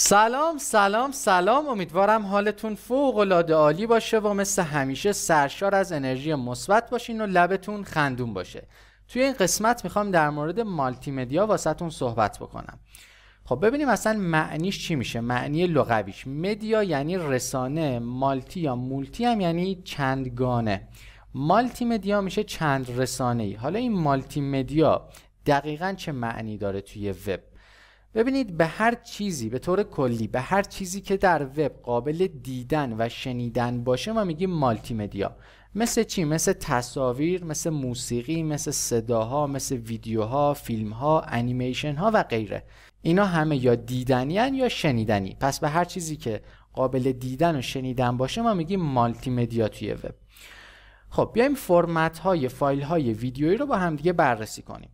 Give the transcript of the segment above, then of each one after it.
سلام سلام سلام امیدوارم حالتون فوق العاده عالی باشه و مثل همیشه سرشار از انرژی مثبت باشین و لبتون خندون باشه توی این قسمت میخوام در مورد مالتی مدیا واسهتون صحبت بکنم خب ببینیم اصلا معنیش چی میشه معنی لغویش مدیا یعنی رسانه مالتی یا مولتی هم یعنی چندگانه مالتی مدیا میشه چند رسانه حالا این مالتی مدیا دقیقا چه معنی داره توی وب ببینید به هر چیزی به طور کلی به هر چیزی که در وب قابل دیدن و شنیدن باشه ما میگیم مالتی مدیا مثل چی مثل تصاویر مثل موسیقی مثل صداها مثل ویدیوها فیلمها انیمیشن ها و غیره اینا همه یا دیدنیان یا شنیدنی پس به هر چیزی که قابل دیدن و شنیدن باشه ما میگیم مالتی مدیا توی وب خب بیایم فرمت های فایل های ویدیویی رو با همدیگه بررسی کنیم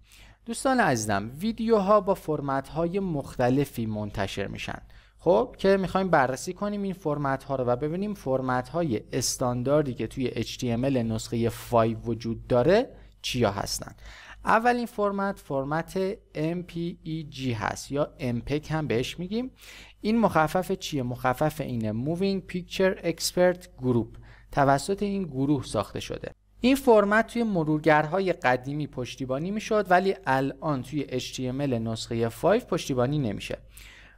دوستان عزیزم ویدیوها با فرمت های مختلفی منتشر میشن خب که میخوایم بررسی کنیم این فرمت ها رو و ببینیم فرمت های استانداردی که توی HTML نسخه 5 وجود داره چیا هستن اولین فرمت فرمت MPEG هست یا MPEG هم بهش میگیم این مخفف چیه؟ مخفف اینه Moving Picture Expert Group توسط این گروه ساخته شده این فرمت توی مرورگرهای قدیمی پشتیبانی میشد ولی الان توی HTML نسخه 5 پشتیبانی نمیشه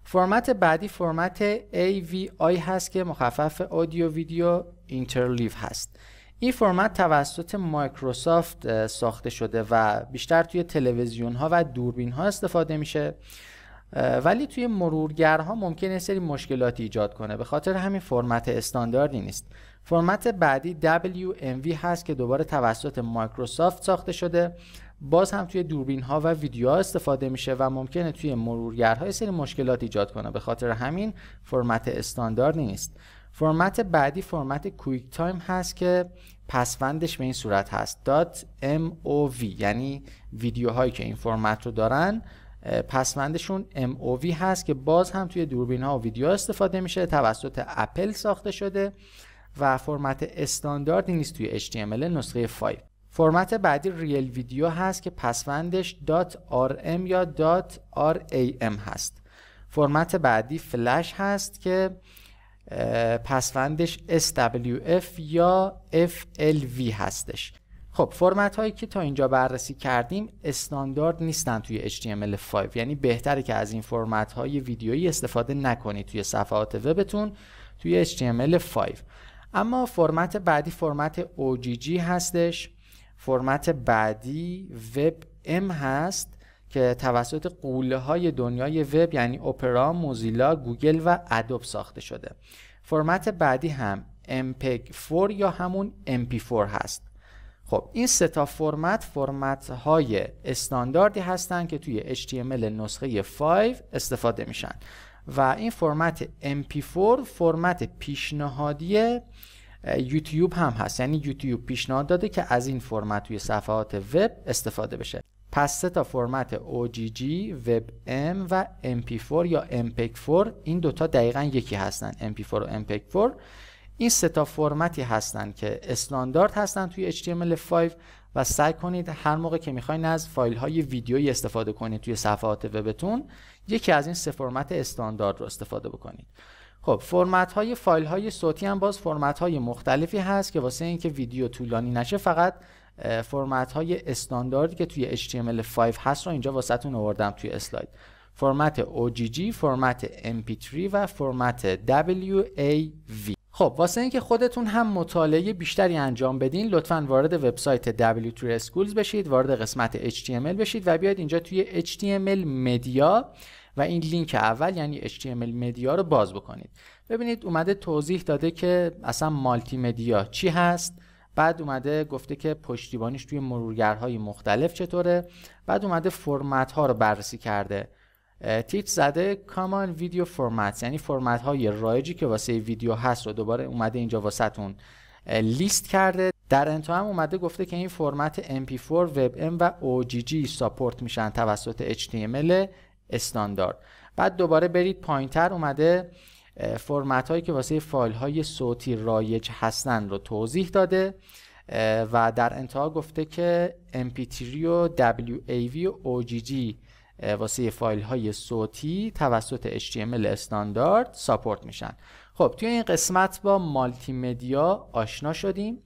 فرمت بعدی فرمت AVI هست که مخفف آدیو ویدیو Interleave هست این فرمت توسط مایکروسافت ساخته شده و بیشتر توی تلویزیون ها و دوربین ها استفاده میشه ولی توی مرورگرها ممکنه سری مشکلاتی ایجاد کنه به خاطر همین فرمت استانداردی نیست فرمت بعدی WMV هست که دوباره توسط مایکروسافت ساخته شده باز هم توی دوربین ها و ویدیو ها استفاده میشه و ممکنه توی مرورگرها سری مشکلات ایجاد کنه به خاطر همین فرمت استاندارد نیست فرمت بعدی فرمت کویک تایم هست که پسوندش به این صورت هست .mov یعنی ویدیوهایی که این فرمت رو دارن پسوندشون MOV هست که باز هم توی دوربین ها و ویدیو استفاده میشه توسط اپل ساخته شده و فرمت استانداردی نیست توی HTML نسخه 5 فرمت بعدی ریل ویدیو هست که پسوندش .rm یا .ram هست فرمت بعدی فلش هست که پسوندش SWF یا FLV هستش خب فرمت هایی که تا اینجا بررسی کردیم استاندارد نیستن توی HTML5 یعنی بهتره که از این فرمت های ویدیویی استفاده نکنید توی صفحات وبتون توی HTML5 اما فرمت بعدی فرمت OGG هستش فرمت بعدی وب ام هست که توسط قوله های دنیای وب یعنی اپرا، موزیلا، گوگل و ادوب ساخته شده. فرمت بعدی هم MPEG-4 یا همون MP4 هست. خب این سه تا فرمت فرمت های استانداردی هستند که توی HTML نسخه 5 استفاده میشن. و این فرمت MP4 فرمت پیشنهادی یوتیوب هم هست یعنی یوتیوب پیشنهاد داده که از این فرمت توی صفحات وب استفاده بشه پس سه تا فرمت OGG، WebM و MP4 یا MPEG4 این دوتا دقیقا یکی هستن MP4 و MPEG4 این سه تا فرمتی هستند که استاندارد هستن توی HTML5 و سعی کنید هر موقع که میخواین از فایل های ویدیویی استفاده کنید توی صفحات وبتون یکی از این سه فرمت استاندارد رو استفاده بکنید خب فرمت های فایل های صوتی هم باز فرمت های مختلفی هست که واسه اینکه ویدیو طولانی نشه فقط فرمت های استاندارد که توی HTML5 هست رو اینجا واسهتون آوردم توی اسلاید فرمت OGG، فرمت MP3 و فرمت WAV خب واسه اینکه خودتون هم مطالعه بیشتری انجام بدین لطفا وارد وبسایت W3 Schools بشید وارد قسمت HTML بشید و بیاید اینجا توی HTML مدیا و این لینک اول یعنی HTML مدیا رو باز بکنید ببینید اومده توضیح داده که اصلا مالتی مدیا چی هست بعد اومده گفته که پشتیبانیش توی مرورگرهای مختلف چطوره بعد اومده فرمت ها رو بررسی کرده تیپ زده کامان ویدیو فرمت یعنی فرمت های رایجی که واسه ویدیو هست رو دوباره اومده اینجا تون لیست کرده در انتها هم اومده گفته که این فرمت MP4 WebM و OGG ساپورت میشن توسط HTML استاندارد بعد دوباره برید پایین تر اومده فرمت هایی که واسه فایل های صوتی رایج هستن رو توضیح داده و در انتها گفته که MP3 و WAV و OGG واسه فایل های صوتی توسط HTML استاندارد ساپورت میشن خب توی این قسمت با مالتی مدیا آشنا شدیم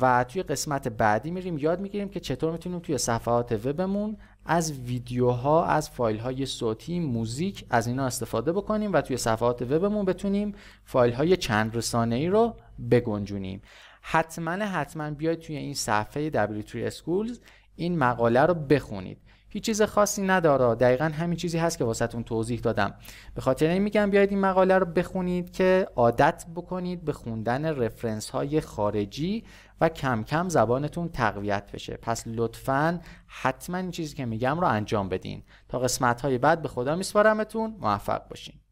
و توی قسمت بعدی میریم یاد میگیریم که چطور میتونیم توی صفحات وبمون از ویدیوها از فایل های صوتی موزیک از اینا استفاده بکنیم و توی صفحات وبمون بتونیم فایل های چند رسانه ای رو بگنجونیم حتما حتما بیاید توی این صفحه W3 Schools این مقاله رو بخونید هیچ چیز خاصی نداره دقیقا همین چیزی هست که واسهتون توضیح دادم به خاطر این میگم بیاید این مقاله رو بخونید که عادت بکنید به خوندن رفرنس های خارجی و کم کم زبانتون تقویت بشه پس لطفا حتما این چیزی که میگم رو انجام بدین تا قسمت های بعد به خدا میسپارمتون موفق باشین